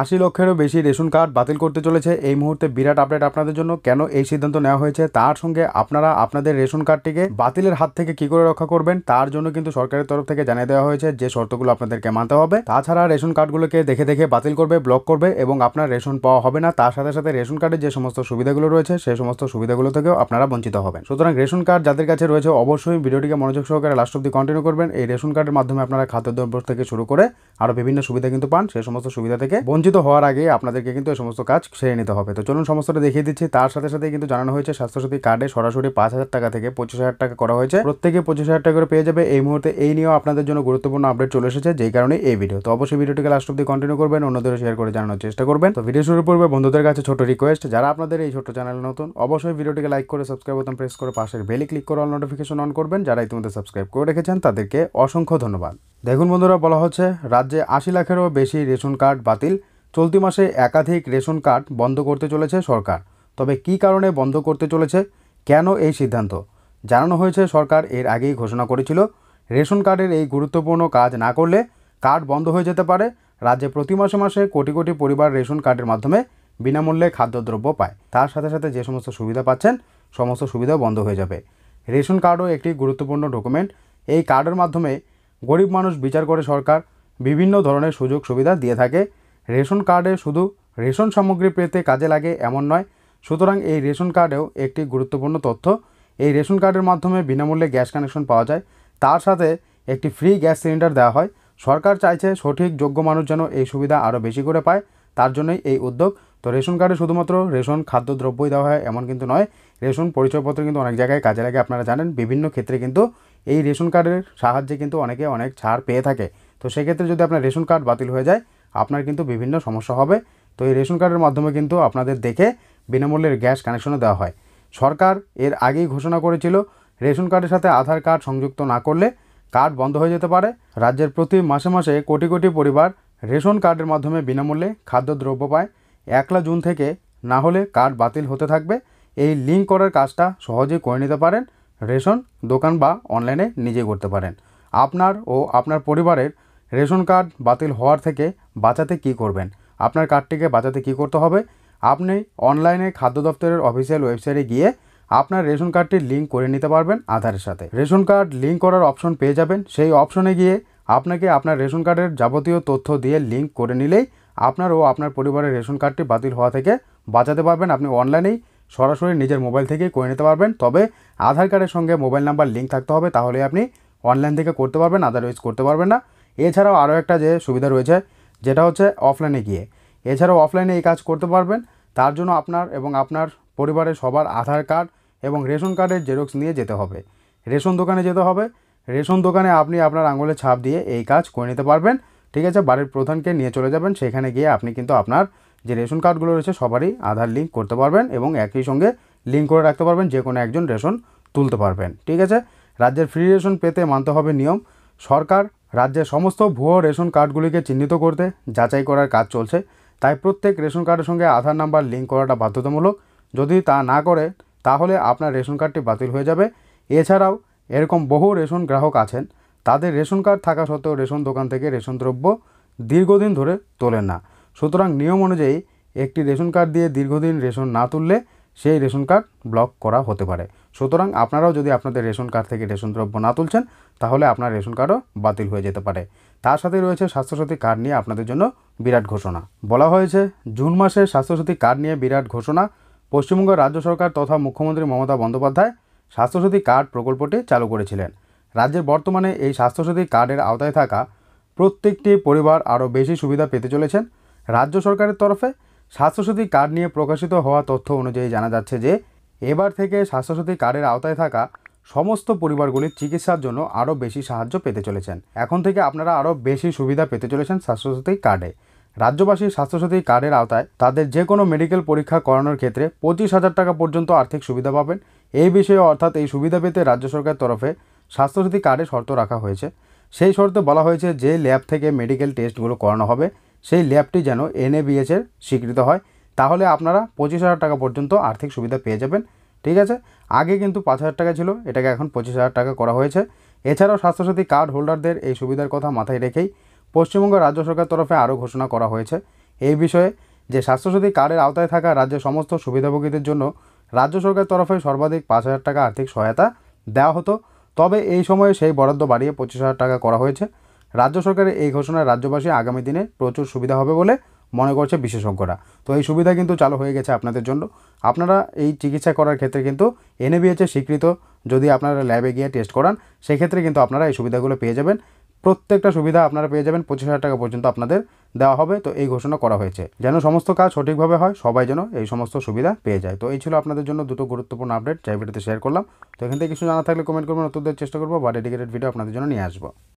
আশি লক্ষেরও বেশি রেশন কার্ড বাতিল করতে চলেছে এই মুহূর্তে বিরাট আপডেট আপনাদের জন্য কেন এই সিদ্ধান্ত নেওয়া হয়েছে তার সঙ্গে আপনারা আপনাদের রেশন কার্ডটিকে বাতিলের হাত থেকে কি করে রক্ষা করবেন তার জন্য কিন্তু সরকারের তরফ থেকে জানিয়ে দেওয়া হয়েছে যে শর্তগুলো আপনাদেরকে মানতে হবে তাছাড়া রেশন কার্ডগুলোকে দেখে দেখে বাতিল করবে ব্লক করবে এবং আপনার রেশন পাওয়া হবে না তার সাথে সাথে রেশন কার্ডের যে সমস্ত সুবিধাগুলো রয়েছে সেই সমস্ত সুবিধাগুলো থেকেও আপনারা বঞ্চিত হবেন সুতরাং রেশন কার্ড যাদের কাছে রয়েছে অবশ্যই ভিডিওটিকে মনোযোগ সহকারে লাস্ট অব্দি কন্টিনিউ করবেন এই রেশন কার্ডের মাধ্যমে আপনারা খাদ্যদ্রব্য থেকে শুরু করে আরও বিভিন্ন সুবিধা কিন্তু পান সেই সমস্ত সুবিধা থেকে বঞ্চিত হওয়ার আগে আপনাদেরকে কিন্তু এই সমস্ত কাজ সেরে নিতে হবে তো চলুন সমস্তটা দেখিয়ে দিচ্ছি তার সাথে সাথে কিন্তু জানানো হয়েছে স্বাস্থ্যসাথী কার্ডে সরাসরি পাঁচ হাজার টাকা থেকে পঁচিশ হাজার টাকা করা হয়েছে প্রত্যেকে পঁচিশ হাজার টাকা করে পেয়ে যাবে এই মুহূর্তে এই নিয়েও আপনাদের জন্য গুরুত্বপূর্ণ আপডেট চলে এসেছে যেই কারণে এই ভিডিও তো অবশ্যই ভিডিওটিকে লাস্ট অব্দি কন্টিনিউ করবেন অন্যদেরও শেয়ার করে জানানোর চেষ্টা করবেন তো ভিডিও শুরু করবে বন্ধুদের কাছে ছোট রিকোয়েস্ট যারা আপনাদের এই ছোট চ্যানেল নতুন অবশ্যই ভিডিওটিকে লাইক করে সাবস্ক্রাইব বোতাম প্রেস করে পাশের বেলে ক্লিক করে অল নোটিফিকেশন অন করবেন যারা ইতিমধ্যে সাবস্ক্রাইব করে রেখেছেন তাদেরকে অসংখ্য ধন্যবাদ দেখুন বন্ধুরা বলা হচ্ছে রাজ্যে আশি লাখেরও বেশি রেশন কার্ড বাতিল চলতি মাসে একাধিক রেশন কার্ড বন্ধ করতে চলেছে সরকার তবে কি কারণে বন্ধ করতে চলেছে কেন এই সিদ্ধান্ত জানানো হয়েছে সরকার এর আগেই ঘোষণা করেছিল রেশন কার্ডের এই গুরুত্বপূর্ণ কাজ না করলে কার্ড বন্ধ হয়ে যেতে পারে রাজ্যে প্রতি মাসে মাসে কোটি কোটি পরিবার রেশন কার্ডের মাধ্যমে বিনামূল্যে খাদ্যদ্রব্য পায় তার সাথে সাথে যে সমস্ত সুবিধা পাচ্ছেন সমস্ত সুবিধা বন্ধ হয়ে যাবে রেশন কার্ডও একটি গুরুত্বপূর্ণ ডকুমেন্ট এই কার্ডের মাধ্যমে গরিব মানুষ বিচার করে সরকার বিভিন্ন ধরনের সুযোগ সুবিধা দিয়ে থাকে রেশন কার্ডে শুধু রেশন সামগ্রী পেতে কাজে লাগে এমন নয় সুতরাং এই রেশন কার্ডেও একটি গুরুত্বপূর্ণ তথ্য এই রেশন কার্ডের মাধ্যমে বিনামূল্যে গ্যাস কানেকশন পাওয়া যায় তার সাথে একটি ফ্রি গ্যাস সিলিন্ডার দেওয়া হয় সরকার চাইছে সঠিক যোগ্য মানুষ যেন এই সুবিধা আরও বেশি করে পায় তার জন্যই এই উদ্যোগ তো রেশন কার্ডে শুধুমাত্র রেশন খাদ্যদ্রব্যই দেওয়া হয় এমন কিন্তু নয় রেশন পরিচয়পত্র কিন্তু অনেক জায়গায় কাজে লাগে আপনারা জানেন বিভিন্ন ক্ষেত্রে কিন্তু এই রেশন কার্ডের সাহায্যে কিন্তু অনেকে অনেক ছাড় পেয়ে থাকে তো সেক্ষেত্রে যদি আপনার রেশন কার্ড বাতিল হয়ে যায় আপনার কিন্তু বিভিন্ন সমস্যা হবে তো এই রেশন কার্ডের মাধ্যমে কিন্তু আপনাদের দেখে বিনামূল্যের গ্যাস কানেকশনও দেওয়া হয় সরকার এর আগেই ঘোষণা করেছিল রেশন কার্ডের সাথে আধার কার্ড সংযুক্ত না করলে কার্ড বন্ধ হয়ে যেতে পারে রাজ্যের প্রতি মাসে মাসে কোটি কোটি পরিবার রেশন কার্ডের মাধ্যমে বিনামূল্যে খাদ্যদ্রব্য পায় একলা জুন থেকে না হলে কার্ড বাতিল হতে থাকবে এই লিঙ্ক করার কাজটা সহজে করে নিতে পারেন রেশন দোকান বা অনলাইনে নিজে করতে পারেন আপনার ও আপনার পরিবারের রেশন কার্ড বাতিল হওয়ার থেকে বাঁচাতে কি করবেন আপনার কার্ডটিকে বাঁচাতে কি করতে হবে আপনি অনলাইনে খাদ্য দপ্তরের অফিসিয়াল ওয়েবসাইটে গিয়ে আপনার রেশন কার্ডটি লিঙ্ক করে নিতে পারবেন আধারের সাথে রেশন কার্ড লিঙ্ক করার অপশন পেয়ে যাবেন সেই অপশনে গিয়ে আপনাকে আপনার রেশন কার্ডের যাবতীয় তথ্য দিয়ে লিঙ্ক করে নিলেই আপনার ও আপনার পরিবারের রেশন কার্ডটি বাতিল হওয়া থেকে বাঁচাতে পারবেন আপনি অনলাইনেই সরাসরি নিজের মোবাইল থেকেই করে নিতে পারবেন তবে আধার কার্ডের সঙ্গে মোবাইল নাম্বার লিঙ্ক থাকতে হবে তাহলে আপনি অনলাইন থেকে করতে পারবেন আদারওয়াইজ করতে পারবেন না এছাড়াও আরও একটা যে সুবিধা রয়েছে যেটা হচ্ছে অফলাইনে গিয়ে এছাড়াও অফলাইনে এই কাজ করতে পারবেন তার জন্য আপনার এবং আপনার পরিবারের সবার আধার কার্ড এবং রেশন কার্ডের জেরক্স নিয়ে যেতে হবে রেশন দোকানে যেতে হবে রেশন দোকানে আপনি আপনার আঙুলে ছাপ দিয়ে এই কাজ করে নিতে পারবেন ঠিক আছে বাড়ির প্রধানকে নিয়ে চলে যাবেন সেখানে গিয়ে আপনি কিন্তু আপনার যে রেশন কার্ডগুলো রয়েছে সবারই আধার লিঙ্ক করতে পারবেন এবং একই সঙ্গে লিঙ্ক করে রাখতে পারবেন যে কোনো একজন রেশন তুলতে পারবেন ঠিক আছে রাজ্যের ফ্রি রেশন পেতে মানতে হবে নিয়ম সরকার রাজ্যের সমস্ত ভুয়ো রেশন কার্ডগুলিকে চিহ্নিত করতে যাচাই করার কাজ চলছে তাই প্রত্যেক রেশন কার্ডের সঙ্গে আধার নাম্বার লিঙ্ক করাটা বাধ্যতামূলক যদি তা না করে তাহলে আপনার রেশন কার্ডটি বাতিল হয়ে যাবে এছাড়াও এরকম বহু রেশন গ্রাহক আছেন তাদের রেশন কার্ড থাকা সত্ত্বেও রেশন দোকান থেকে রেশন দ্রব্য দীর্ঘদিন ধরে তোলেন না সুতরাং নিয়ম অনুযায়ী একটি রেশন কার্ড দিয়ে দীর্ঘদিন রেশন না তুললে সেই রেশন কার্ড ব্লক করা হতে পারে সুতরাং আপনারাও যদি আপনাদের রেশন কার্ড থেকে রেশন দ্রব্য না তুলছেন তাহলে আপনার রেশন কার্ডও বাতিল হয়ে যেতে পারে তার সাথে রয়েছে স্বাস্থ্যসাথী কার্ড নিয়ে আপনাদের জন্য বিরাট ঘোষণা বলা হয়েছে জুন মাসে স্বাস্থ্যসাথী কার্ড নিয়ে বিরাট ঘোষণা পশ্চিমবঙ্গ রাজ্য সরকার তথা মুখ্যমন্ত্রী মমতা বন্দ্যোপাধ্যায় স্বাস্থ্যসাথী কার্ড প্রকল্পটি চালু করেছিলেন রাজ্যের বর্তমানে এই স্বাস্থ্যসাথী কার্ডের আওতায় থাকা প্রত্যেকটি পরিবার আরও বেশি সুবিধা পেতে চলেছেন রাজ্য সরকারের তরফে স্বাস্থ্যসাথী কার্ড নিয়ে প্রকাশিত হওয়া তথ্য অনুযায়ী জানা যাচ্ছে যে এবার থেকে স্বাস্থ্যসাথী কার্ডের আওতায় থাকা সমস্ত পরিবারগুলির চিকিৎসার জন্য আরও বেশি সাহায্য পেতে চলেছেন এখন থেকে আপনারা আরও বেশি সুবিধা পেতে চলেছেন স্বাস্থ্যসাথী কার্ডে রাজ্যবাসীর স্বাস্থ্যসাথী কার্ডের আওতায় তাদের যে কোনো মেডিকেল পরীক্ষা করানোর ক্ষেত্রে পঁচিশ হাজার টাকা পর্যন্ত আর্থিক সুবিধা পাবেন এই বিষয়ে অর্থাৎ এই সুবিধা পেতে রাজ্য সরকারের তরফে স্বাস্থ্যসাথী কার্ডে শর্ত রাখা হয়েছে সেই শর্তে বলা হয়েছে যে ল্যাব থেকে মেডিকেল টেস্টগুলো করানো হবে সেই ল্যাবটি যেন এনএবিএসের স্বীকৃত হয় তাহলে আপনারা পঁচিশ হাজার টাকা পর্যন্ত আর্থিক সুবিধা পেয়ে যাবেন ঠিক আছে আগে কিন্তু পাঁচ হাজার টাকা ছিল এটাকে এখন পঁচিশ হাজার টাকা করা হয়েছে এছাড়াও স্বাস্থ্যসাথী কার্ড হোল্ডারদের এই সুবিধার কথা মাথায় রেখেই পশ্চিমবঙ্গ রাজ্য সরকার তরফে আরও ঘোষণা করা হয়েছে এই বিষয়ে যে স্বাস্থ্যসাথী কার্ডের আওতায় থাকা রাজ্যের সমস্ত সুবিধাভোগীদের জন্য রাজ্য সরকার তরফে সর্বাধিক পাঁচ হাজার টাকা আর্থিক সহায়তা দেওয়া হতো তবে এই সময়ে সেই বরাদ্দ বাড়িয়ে পঁচিশ হাজার টাকা করা হয়েছে রাজ্য সরকারের এই ঘোষণায় রাজ্যবাসী আগামী দিনে প্রচুর সুবিধা হবে বলে মনে করছে বিশেষজ্ঞরা তো এই সুবিধা কিন্তু চালু হয়ে গেছে আপনাদের জন্য আপনারা এই চিকিৎসা করার ক্ষেত্রে কিন্তু এনএবিএচে স্বীকৃত যদি আপনারা ল্যাবে গিয়ে টেস্ট করান সেক্ষেত্রে কিন্তু আপনারা এই সুবিধাগুলো পেয়ে যাবেন প্রত্যেকটা সুবিধা আপনারা পেয়ে যাবেন পঁচিশ হাজার টাকা পর্যন্ত আপনাদের দেওয়া হবে তো এই ঘোষণা করা হয়েছে যেন সমস্ত কাজ সঠিকভাবে হয় সবাই যেন এই সমস্ত সুবিধা পেয়ে যায় তো এই ছিল আপনাদের জন্য দুটো গুরুত্বপূর্ণ আপডেট যাই ভিডিওতে শেয়ার করলাম তো এখান থেকে কিছু জানা থাকলে কমেন্ট করবেন উত্তর চেষ্টা করবো বা ডেডিকেটেড ভিডিও আপনাদের জন্য নিয়ে আসবো